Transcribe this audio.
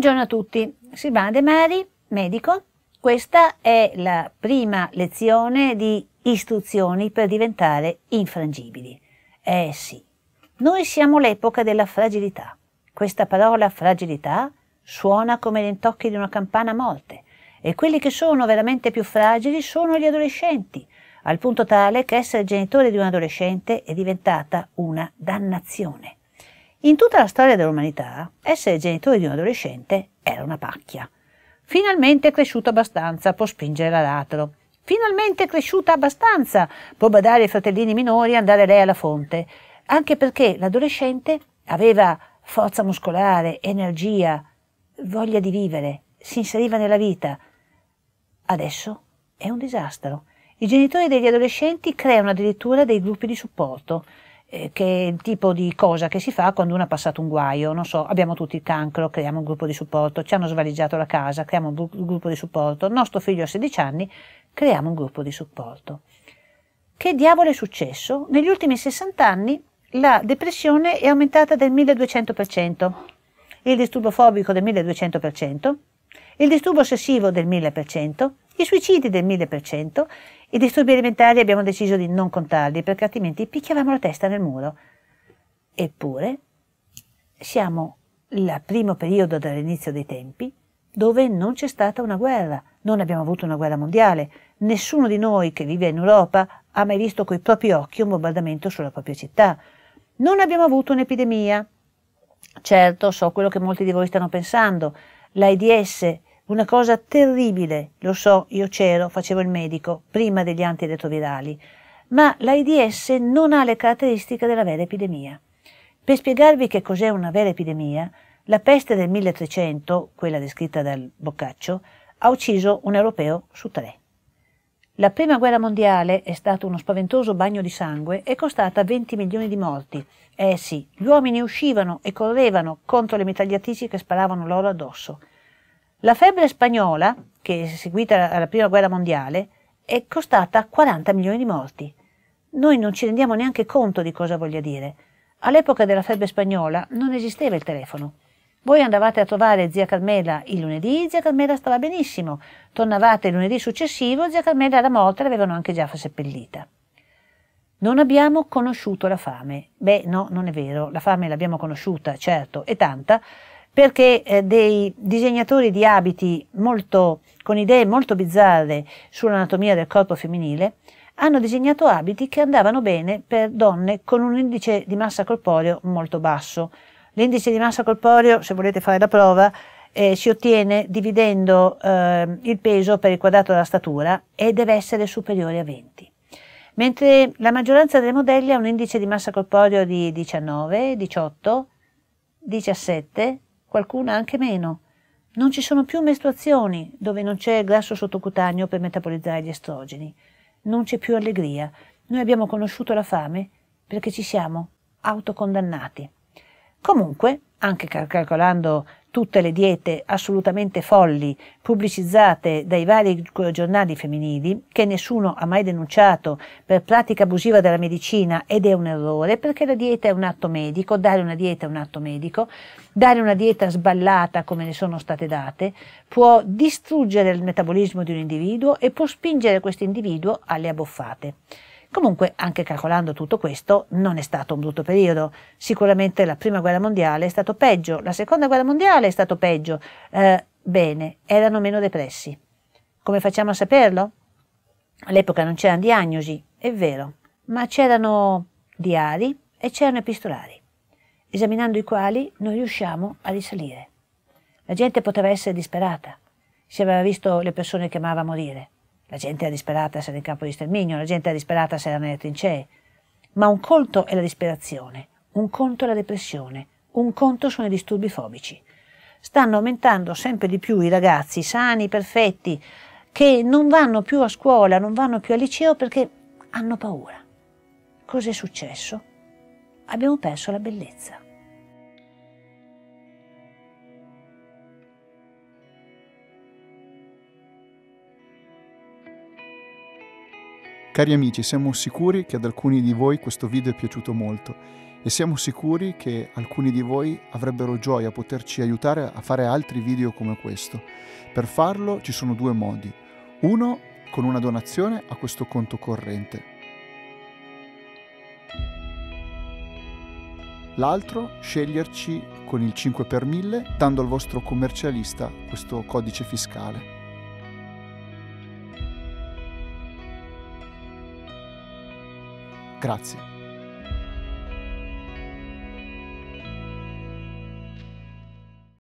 Buongiorno a tutti, Silvana De Mari, medico. Questa è la prima lezione di istruzioni per diventare infrangibili. Eh sì, noi siamo l'epoca della fragilità. Questa parola fragilità suona come gli intocchi di una campana a morte e quelli che sono veramente più fragili sono gli adolescenti, al punto tale che essere genitore di un adolescente è diventata una dannazione. In tutta la storia dell'umanità, essere genitore di un adolescente era una pacchia. Finalmente è cresciuto abbastanza, può spingere l'aratro. Finalmente è cresciuta abbastanza, può badare ai fratellini minori e andare lei alla fonte. Anche perché l'adolescente aveva forza muscolare, energia, voglia di vivere, si inseriva nella vita. Adesso è un disastro. I genitori degli adolescenti creano addirittura dei gruppi di supporto. Eh, che è il tipo di cosa che si fa quando uno ha passato un guaio, non so, abbiamo tutti il cancro, creiamo un gruppo di supporto, ci hanno svaligiato la casa, creiamo un gruppo di supporto, nostro figlio ha 16 anni, creiamo un gruppo di supporto. Che diavolo è successo? Negli ultimi 60 anni la depressione è aumentata del 1200%, il disturbo fobico del 1200%, il disturbo ossessivo del 1000%, i suicidi del 1000%, i disturbi alimentari abbiamo deciso di non contarli perché altrimenti picchiavamo la testa nel muro. Eppure siamo il primo periodo dall'inizio dei tempi dove non c'è stata una guerra, non abbiamo avuto una guerra mondiale, nessuno di noi che vive in Europa ha mai visto coi propri occhi un bombardamento sulla propria città, non abbiamo avuto un'epidemia. Certo, so quello che molti di voi stanno pensando, l'AIDS una cosa terribile, lo so, io c'ero, facevo il medico, prima degli antiretrovirali, ma l'AIDS non ha le caratteristiche della vera epidemia. Per spiegarvi che cos'è una vera epidemia, la peste del 1300, quella descritta dal Boccaccio, ha ucciso un europeo su tre. La prima guerra mondiale è stato uno spaventoso bagno di sangue e costata 20 milioni di morti. Eh sì, gli uomini uscivano e correvano contro le mitragliatrici che sparavano loro addosso. La febbre spagnola, che si è seguita alla prima guerra mondiale, è costata 40 milioni di morti. Noi non ci rendiamo neanche conto di cosa voglia dire. All'epoca della febbre spagnola non esisteva il telefono. Voi andavate a trovare zia Carmela il lunedì, zia Carmela stava benissimo. Tornavate il lunedì successivo, zia Carmela era morta e l'avevano anche già seppellita. Non abbiamo conosciuto la fame. Beh, no, non è vero, la fame l'abbiamo conosciuta, certo, e tanta, perché eh, dei disegnatori di abiti molto, con idee molto bizzarre sull'anatomia del corpo femminile hanno disegnato abiti che andavano bene per donne con un indice di massa corporeo molto basso. L'indice di massa corporeo, se volete fare la prova, eh, si ottiene dividendo eh, il peso per il quadrato della statura e deve essere superiore a 20. Mentre la maggioranza delle modelli ha un indice di massa corporeo di 19, 18, 17, qualcuna anche meno. Non ci sono più mestruazioni, dove non c'è grasso sottocutaneo per metabolizzare gli estrogeni. Non c'è più allegria. Noi abbiamo conosciuto la fame perché ci siamo autocondannati. Comunque, anche calcolando tutte le diete assolutamente folli pubblicizzate dai vari giornali femminili, che nessuno ha mai denunciato per pratica abusiva della medicina ed è un errore, perché la dieta è un atto medico, dare una dieta è un atto medico, dare una dieta sballata come ne sono state date può distruggere il metabolismo di un individuo e può spingere questo individuo alle abboffate. Comunque, anche calcolando tutto questo, non è stato un brutto periodo. Sicuramente la prima guerra mondiale è stato peggio, la seconda guerra mondiale è stato peggio. Eh, bene, erano meno depressi. Come facciamo a saperlo? All'epoca non c'erano diagnosi, è vero, ma c'erano diari e c'erano epistolari, esaminando i quali non riusciamo a risalire. La gente poteva essere disperata, si aveva visto le persone che amava morire. La gente era disperata se era in campo di sterminio, la gente era disperata se era nelle trincee. Ma un conto è la disperazione, un conto è la depressione, un conto sono i disturbi fobici. Stanno aumentando sempre di più i ragazzi sani, perfetti, che non vanno più a scuola, non vanno più al liceo perché hanno paura. Cos'è successo? Abbiamo perso la bellezza. Cari amici, siamo sicuri che ad alcuni di voi questo video è piaciuto molto e siamo sicuri che alcuni di voi avrebbero gioia a poterci aiutare a fare altri video come questo. Per farlo ci sono due modi. Uno con una donazione a questo conto corrente. L'altro sceglierci con il 5 per 1000 dando al vostro commercialista questo codice fiscale. Grazie.